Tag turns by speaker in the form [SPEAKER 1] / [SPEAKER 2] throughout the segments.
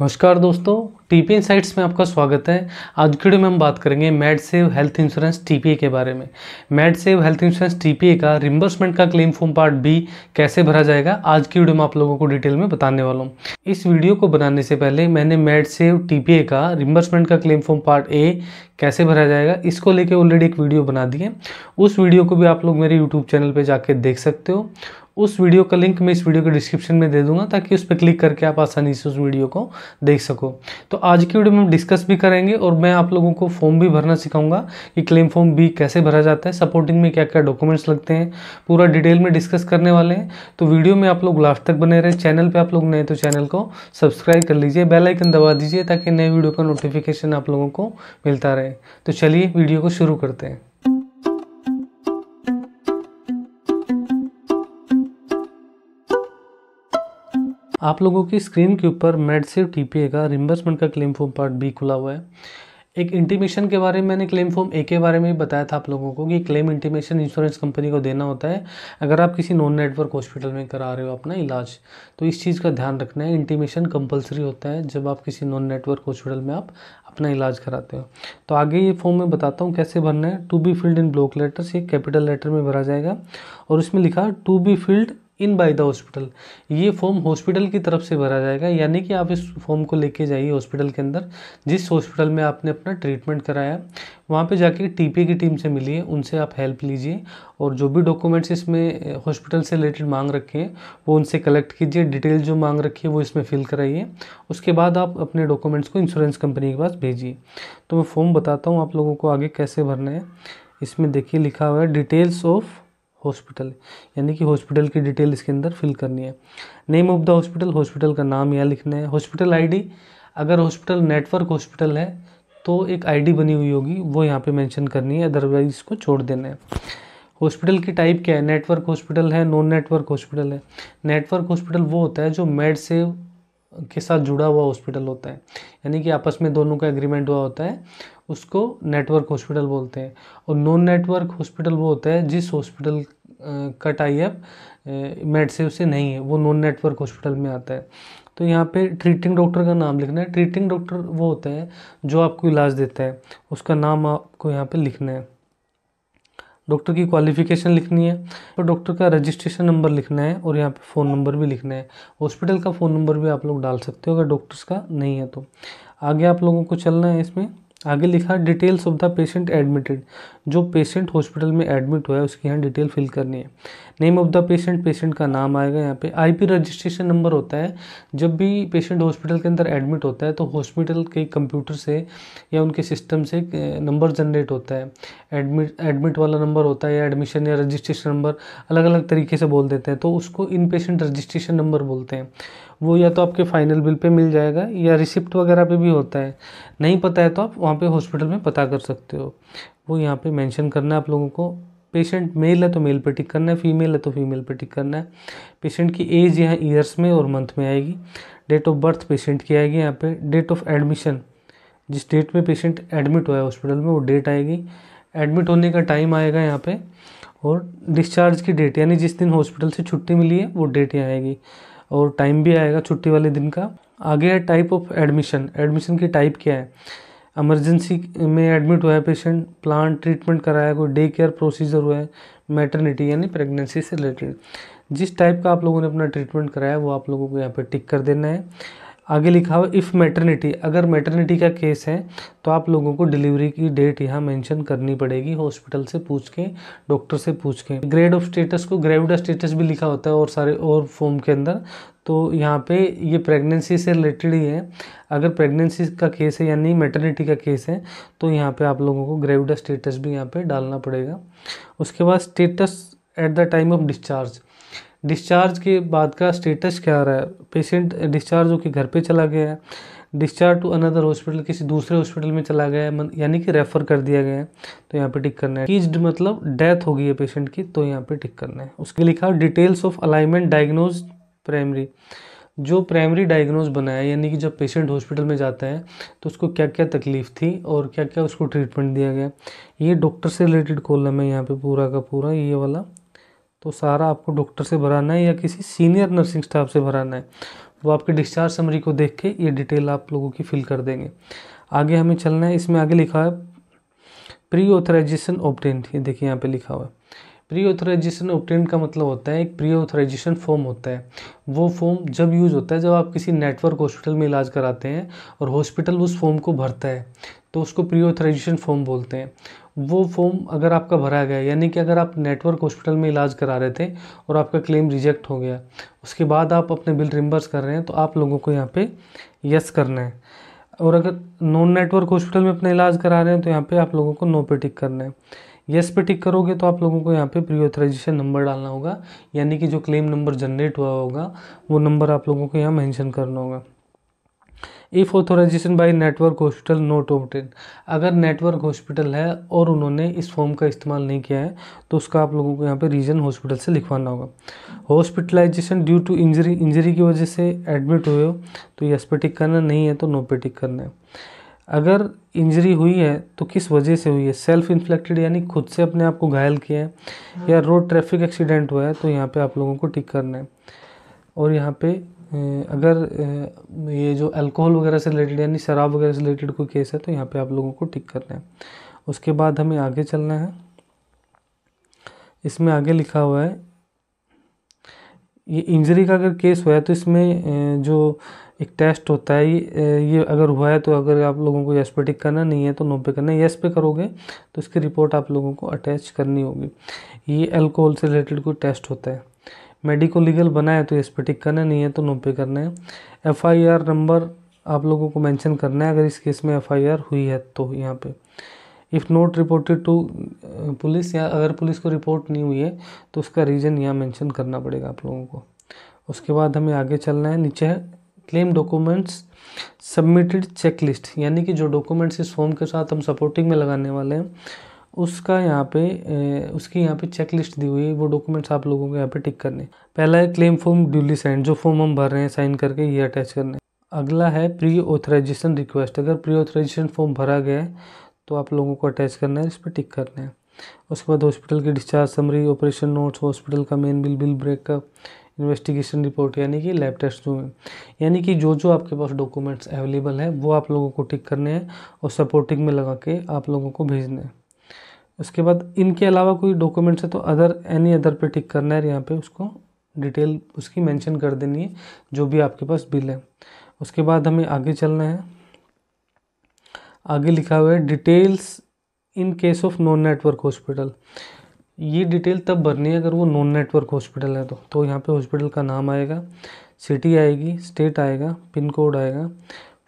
[SPEAKER 1] नमस्कार दोस्तों TP sites में आपका स्वागत है आज की वीडियो में हम बात करेंगे MedSave health insurance TPA के बारे में MedSave health insurance TPA का रिम्बर्समेंट का क्लेम फॉर्म पार्ट बी कैसे भरा जाएगा आज की वीडियो में आप लोगों को डिटेल में बताने वाला हूँ इस वीडियो को बनाने से पहले मैंने मेड सेव टीपीए का रिम्बर्समेंट का क्लेम फॉर्म पार्ट ए कैसे भरा जाएगा इसको लेके ऑलरेडी एक वीडियो बना दी है उस वीडियो को भी आप लोग मेरे यूट्यूब चैनल पर जाके देख सकते हो उस वीडियो का लिंक मैं इस वीडियो के डिस्क्रिप्शन में दे दूंगा ताकि उस पर क्लिक करके आप आसानी से उस वीडियो को देख सको तो आज की वीडियो में हम डिस्कस भी करेंगे और मैं आप लोगों को फॉर्म भी भरना सिखाऊंगा कि क्लेम फॉर्म बी कैसे भरा जाता है सपोर्टिंग में क्या क्या डॉक्यूमेंट्स लगते हैं पूरा डिटेल में डिस्कस करने वाले हैं तो वीडियो में आप लोग लास्ट तक बने रहे चैनल पर आप लोग नए तो चैनल को सब्सक्राइब कर लीजिए बेलाइकन दबा दीजिए ताकि नए वीडियो का नोटिफिकेशन आप लोगों को मिलता रहे तो चलिए वीडियो को शुरू करते हैं आप लोगों की स्क्रीन के ऊपर मेडसेव टीपीए का रिम्बर्समेंट का क्लेम फॉर्म पार्ट बी खुला हुआ है एक इंटीमेशन के बारे में मैंने क्लेम फॉर्म ए के बारे में भी बताया था आप लोगों को कि क्लेम इंटीमेशन इंश्योरेंस कंपनी को देना होता है अगर आप किसी नॉन नेटवर्क हॉस्पिटल में करा रहे हो अपना इलाज तो इस चीज़ का ध्यान रखना है इंटीमेशन कंपलसरी होता है जब आप किसी नॉन नेटवर्क हॉस्पिटल में आप अपना इलाज कराते हो तो आगे ये फॉर्म में बताता हूँ कैसे भरना है to be filled in block letters ये कैपिटल लेटर में भरा जाएगा और उसमें लिखा to be filled in by the hospital ये फॉर्म हॉस्पिटल की तरफ से भरा जाएगा यानी कि आप इस फॉर्म को लेके जाइए हॉस्पिटल के अंदर जिस हॉस्पिटल में आपने अपना ट्रीटमेंट कराया वहाँ पे जाके टीपी की टीम से मिलिए उनसे आप हेल्प लीजिए और जो भी डॉक्यूमेंट्स इसमें हॉस्पिटल से रिलेटेड मांग रखे हैं वो उनसे कलेक्ट कीजिए डिटेल जो मांग रखी है वो इसमें फिल कराइए उसके बाद आप अपने डॉक्यूमेंट्स को इंश्योरेंस कंपनी के पास भेजिए तो मैं फॉर्म बताता हूँ आप लोगों को आगे कैसे भरना है इसमें देखिए लिखा हुआ है डिटेल्स ऑफ हॉस्पिटल यानी कि हॉस्पिटल की डिटेल इसके अंदर फिल करनी है name of the hospital hospital का नाम यहाँ लिखना है हॉस्पिटल आईडी अगर हॉस्पिटल नेटवर्क हॉस्पिटल है तो एक आईडी बनी हुई होगी वो यहाँ पे मेंशन करनी है अदरवाइज इसको छोड़ देना है हॉस्पिटल की टाइप क्या है नेटवर्क हॉस्पिटल है नॉन नेटवर्क हॉस्पिटल है नेटवर्क हॉस्पिटल वो होता है जो मेड सेव के साथ जुड़ा हुआ हॉस्पिटल होता है यानी कि आपस में दोनों का एग्रीमेंट हुआ होता है उसको नेटवर्क हॉस्पिटल बोलते हैं और नॉन नेटवर्क हॉस्पिटल वो होता है जिस हॉस्पिटल का टाई अप मेडसेव से नहीं है वो नॉन नेटवर्क हॉस्पिटल में आता है तो यहाँ पे ट्रीटिंग डॉक्टर का नाम लिखना है ट्रीटिंग डॉक्टर वो होता है जो आपको इलाज देता है उसका नाम आपको यहाँ पे लिखना है डॉक्टर की क्वालिफिकेशन लिखनी है और तो डॉक्टर का रजिस्ट्रेशन नंबर लिखना है और यहाँ पे फ़ोन नंबर भी लिखना है हॉस्पिटल का फ़ोन नंबर भी आप लोग डाल सकते हो अगर डॉक्टर्स का नहीं है तो आगे आप लोगों को चलना है इसमें आगे लिखा details of the patient admitted जो पेशेंट हॉस्पिटल में एडमिट हुआ है उसकी यहाँ डिटेल फिल करनी है name of the patient patient का नाम आएगा यहाँ पे आईपी रजिस्ट्रेशन नंबर होता है जब भी पेशेंट हॉस्पिटल के अंदर एडमिट होता है तो हॉस्पिटल के कंप्यूटर से या उनके सिस्टम से नंबर जनरेट होता है एडमिट एडमिट वाला नंबर होता है या एडमिशन या रजिस्ट्रेशन नंबर अलग अलग तरीके से बोल देते हैं तो उसको इन पेशेंट रजिस्ट्रेशन नंबर बोलते हैं वो या तो आपके फाइनल बिल पे मिल जाएगा या रिसिप्ट वगैरह पे भी होता है नहीं पता है तो आप वहाँ पे हॉस्पिटल में पता कर सकते हो वो यहाँ पे मेंशन करना है आप लोगों को पेशेंट मेल है तो मेल पे टिक करना है फीमेल है तो फीमेल पे टिक करना है पेशेंट की एज यहाँ ईयर्स में और मंथ में आएगी डेट ऑफ बर्थ पेशेंट की आएगी यहाँ पर डेट ऑफ एडमिशन जिस डेट में पेशेंट एडमिट हुआ है हॉस्पिटल में वो डेट आएगी एडमिट होने का टाइम आएगा यहाँ पर और डिस्चार्ज की डेट यानी जिस दिन हॉस्पिटल से छुट्टी मिली है वो डेट यहाँ आएगी और टाइम भी आएगा छुट्टी वाले दिन का आगे है टाइप ऑफ एडमिशन एडमिशन की टाइप क्या है एमरजेंसी में एडमिट हुआ है पेशेंट प्लान ट्रीटमेंट कराया कोई डे केयर प्रोसीजर हुआ है मेटर्निटी यानी प्रेगनेंसी से रिलेटेड जिस टाइप का आप लोगों ने अपना ट्रीटमेंट कराया वो आप लोगों को यहाँ पे टिक कर देना है आगे लिखा हुआ इफ़ मैटरनिटी अगर मैटरनिटी का केस है तो आप लोगों को डिलीवरी की डेट यहाँ मेंशन करनी पड़ेगी हॉस्पिटल से पूछ के डॉक्टर से पूछ के ग्रेड ऑफ स्टेटस को ग्रेविडा स्टेटस भी लिखा होता है और सारे और फॉर्म के अंदर तो यहाँ पे ये प्रेगनेंसी से रिलेटेड ही है अगर प्रेगनेंसी का केस है यानी मेटर्निटी का केस है तो यहाँ पर आप लोगों को ग्रेविडा स्टेटस भी यहाँ पर डालना पड़ेगा उसके बाद status at the time of discharge discharge के बाद का स्टेटस क्या रहा है पेशेंट डिस्चार्ज होकर घर पे चला गया है डिस्चार्ज टू अनदर हॉस्पिटल किसी दूसरे हॉस्पिटल में चला गया है यानी कि रेफ़र कर दिया गया है तो यहाँ पे टिक करना है ईज मतलब डेथ हो गई है पेशेंट की तो यहाँ पे टिक करना है उसके लिखा details of alignment diagnose primary जो प्राइमरी डायग्नोज बनाया है यानी कि जब पेशेंट हॉस्पिटल में जाता है तो उसको क्या क्या तकलीफ़ थी और क्या क्या उसको ट्रीटमेंट दिया गया ये डॉक्टर से रिलेटेड कॉलम है यहाँ पे पूरा का पूरा ये वाला तो सारा आपको डॉक्टर से भराना है या किसी सीनियर नर्सिंग स्टाफ से भराना है वो आपके डिस्चार्ज समरी को देख के ये डिटेल आप लोगों की फिल कर देंगे आगे हमें चलना है इसमें आगे लिखा है प्री ऑथराइजेशन ऑप्टेंट ये देखिए यहाँ पे लिखा हुआ है प्री ऑथराइजेशन ऑप्टेंट का मतलब होता है एक प्री ऑथराइजेशन फॉर्म होता है वो फॉर्म जब यूज़ होता है जब आप किसी नेटवर्क हॉस्पिटल में इलाज कराते हैं और हॉस्पिटल उस फॉर्म को भरता है तो उसको प्री ऑथराइजेशन फॉर्म बोलते हैं वो फॉर्म अगर आपका भरा गया यानी कि अगर आप नेटवर्क हॉस्पिटल में इलाज करा रहे थे और आपका क्लेम रिजेक्ट हो गया उसके बाद आप अपने बिल रिम्बर्स कर रहे हैं तो आप लोगों को यहाँ पे यस करना है और अगर नॉन नेटवर्क हॉस्पिटल में अपना इलाज करा रहे हैं तो यहाँ पे आप लोगों को नो पे टिक करना है यस पे टिक करोगे तो आप लोगों को यहाँ पे ऑथराइजेशन नंबर डालना होगा यानी कि जो क्लेम नंबर जनरेट हुआ होगा वो नंबर आप लोगों को यहाँ मेंशन करना होगा if authorization by network hospital not obtain अगर नेटवर्क हॉस्पिटल है और उन्होंने इस फॉर्म का इस्तेमाल नहीं किया है तो उसका आप लोगों को यहाँ पे रीजन हॉस्पिटल से लिखवाना होगा hospitalization due to injury injury की वजह से एडमिट हुए हो तो टिक करना नहीं है तो नो पे टिक करना है अगर इंजरी हुई है तो किस वजह से हुई है सेल्फ इन्फ्लेक्टेड यानी खुद से अपने आप को घायल किया है या रोड ट्रैफिक एक्सीडेंट हुआ है तो यहाँ पे आप लोगों को टिक करना है और यहाँ पे अगर ये जो अल्कोहल वगैरह से रिलेटेड यानी शराब वगैरह से रिलेटेड कोई केस है तो यहाँ पे आप लोगों को टिक करना है उसके बाद हमें आगे चलना है इसमें आगे लिखा हुआ है ये इंजरी का अगर केस हुआ है तो इसमें जो एक टेस्ट होता है ये अगर हुआ है तो अगर आप लोगों को यस पे टिक करना नहीं है तो नो पे करना है यस पे करोगे तो इसकी रिपोर्ट आप लोगों को अटैच करनी होगी ये अल्कोहल से रिलेटेड कोई टेस्ट होता है मेडिको लीगल बना है तो इस पर टिक करना नहीं है तो पे करना है एफ आई आर नंबर आप लोगों को मेंशन करना है अगर इस केस में एफ आई आर हुई है तो यहाँ पे if not reported to police या अगर पुलिस को रिपोर्ट नहीं हुई है तो उसका रीज़न यहाँ मेंशन करना पड़ेगा आप लोगों को उसके बाद हमें आगे चलना है नीचे है क्लेम डॉक्यूमेंट्स सबमिटेड चेकलिस्ट यानी कि जो डॉक्यूमेंट्स इस फॉर्म के साथ हम सपोर्टिंग में लगाने वाले हैं उसका यहाँ पे उसकी यहाँ पे चेक लिस्ट दी हुई है वो डॉक्यूमेंट्स आप लोगों को यहाँ पे टिक करने पहला है क्लेम फॉर्म ड्यूली साइन जो फॉर्म हम भर रहे हैं साइन करके ये अटैच करने अगला है प्री ऑथराइजेशन रिक्वेस्ट अगर प्री ऑथराइजेशन फॉर्म भरा गया है तो आप लोगों को अटैच करना है इस पर टिक करना है उसके बाद हॉस्पिटल की discharge summary operation notes hospital का main bill bill breakup investigation report यानी कि लैब टेस्ट जो है यानी कि जो जो आपके पास डॉक्यूमेंट्स अवेलेबल है वो आप लोगों को टिक करने हैं और सपोर्टिंग में लगा के आप लोगों को भेजने हैं उसके बाद इनके अलावा कोई डॉक्यूमेंट्स है तो अदर एनी अदर पे टिक करना है यहाँ पे उसको डिटेल उसकी मेंशन कर देनी है जो भी आपके पास बिल है उसके बाद हमें आगे चलना है आगे लिखा हुआ है details in case of non network hospital ये डिटेल तब भरनी है अगर वो नॉन नेटवर्क हॉस्पिटल है तो तो यहाँ पे हॉस्पिटल का नाम आएगा सिटी आएगी स्टेट आएगा पिन कोड आएगा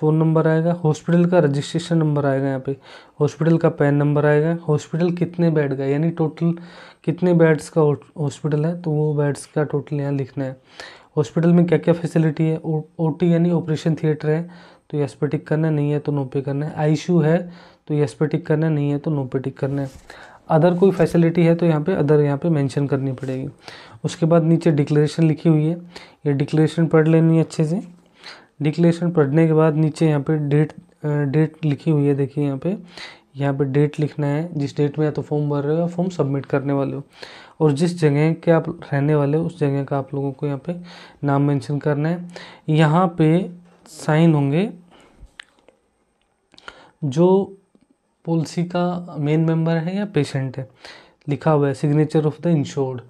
[SPEAKER 1] फ़ोन नंबर आएगा हॉस्पिटल का रजिस्ट्रेशन नंबर आएगा यहाँ पे हॉस्पिटल का पैन नंबर आएगा हॉस्पिटल कितने बेड का यानी टोटल कितने बेड्स का हॉस्पिटल है तो वो बेड्स का टोटल यहाँ लिखना है हॉस्पिटल में क्या क्या फैसिलिटी है ओ टी यानी ऑपरेशन थिएटर है तो यस पे टिक करना नहीं है तो नो पे करना है आई है तो यस पे टिक करना नहीं है तो नो पे टिक करना है अदर कोई फैसिलिटी है तो यहाँ पे अदर यहाँ पे मेंशन करनी पड़ेगी उसके बाद नीचे डिक्लेरेशन लिखी हुई है ये डिक्लेरेशन पढ़ लेनी है अच्छे से डिक्लेरेशन पढ़ने के बाद नीचे यहाँ पे डेट डेट लिखी हुई है देखिए यहाँ पे यहाँ पे डेट लिखना है जिस डेट में या तो फॉर्म भर रहे हो या फॉर्म सबमिट करने वाले हो और जिस जगह के आप रहने वाले हो उस जगह का आप लोगों को यहाँ पे नाम मेंशन करना है यहाँ पे साइन होंगे जो पॉलिसी का मेन मेंबर है या पेशेंट है लिखा हुआ है सिग्नेचर ऑफ द इंश्योर्ड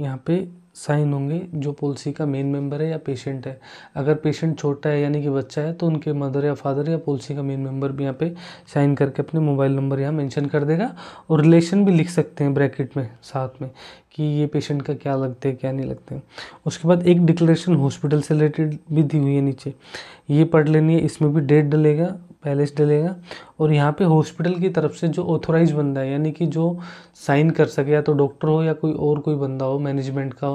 [SPEAKER 1] यहाँ पे साइन होंगे जो पॉलिसी का मेन मेंबर है या पेशेंट है अगर पेशेंट छोटा है यानी कि बच्चा है तो उनके मदर या फादर या पॉलिसी का मेन मेंबर भी यहाँ पे साइन करके अपने मोबाइल नंबर यहाँ मेंशन कर देगा और रिलेशन भी लिख सकते हैं ब्रैकेट में साथ में कि ये पेशेंट का क्या लगता है क्या नहीं लगता है उसके बाद एक डिक्लेरेशन हॉस्पिटल से रिलेटेड भी दी हुई है नीचे ये पढ़ लेनी है इसमें भी डेट डलेगा पैलेस डलेगा और यहाँ पे हॉस्पिटल की तरफ से जो ऑथोराइज बंदा है यानी कि जो साइन कर सके या तो डॉक्टर हो या कोई और कोई बंदा हो मैनेजमेंट का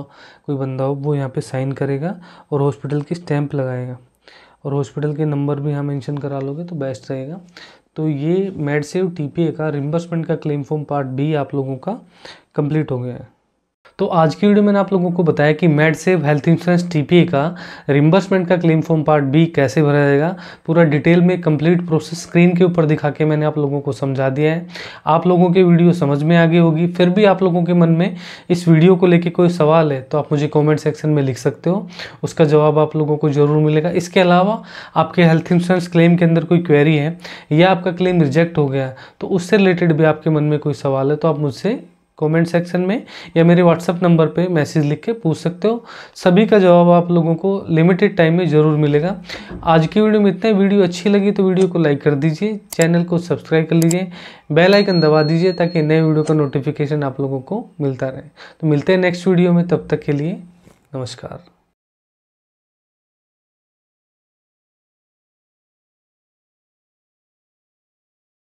[SPEAKER 1] कोई बंदा हो वो यहाँ पे साइन करेगा और हॉस्पिटल की स्टैंप लगाएगा और हॉस्पिटल के नंबर भी यहाँ मेंशन करा लोगे तो बेस्ट रहेगा तो ये मेडसेव टी का रिम्बर्समेंट का क्लेम फॉर्म पार्ट बी आप लोगों का कंप्लीट हो गया है तो आज की वीडियो मैंने आप लोगों को बताया कि MedSave health insurance TPA का रिम्बर्समेंट का क्लेम फॉर्म पार्ट बी कैसे भरा जाएगा पूरा डिटेल में कंप्लीट प्रोसेस स्क्रीन के ऊपर दिखा के मैंने आप लोगों को समझा दिया है आप लोगों की वीडियो समझ में आ गई होगी फिर भी आप लोगों के मन में इस वीडियो को लेकर कोई सवाल है तो आप मुझे कॉमेंट सेक्शन में लिख सकते हो उसका जवाब आप लोगों को जरूर मिलेगा इसके अलावा आपके हेल्थ इंश्योरेंस क्लेम के अंदर कोई क्वेरी है या आपका क्लेम रिजेक्ट हो गया तो उससे रिलेटेड भी आपके मन में कोई सवाल है तो आप मुझसे कमेंट सेक्शन में या मेरे व्हाट्सअप नंबर पे मैसेज लिख के पूछ सकते हो सभी का जवाब आप लोगों को लिमिटेड टाइम में ज़रूर मिलेगा आज की वीडियो में इतना वीडियो अच्छी लगी तो वीडियो को लाइक कर दीजिए चैनल को सब्सक्राइब कर लीजिए बेल आइकन दबा दीजिए ताकि नए वीडियो का नोटिफिकेशन आप लोगों को मिलता रहे तो मिलते हैं नेक्स्ट वीडियो में तब तक के लिए नमस्कार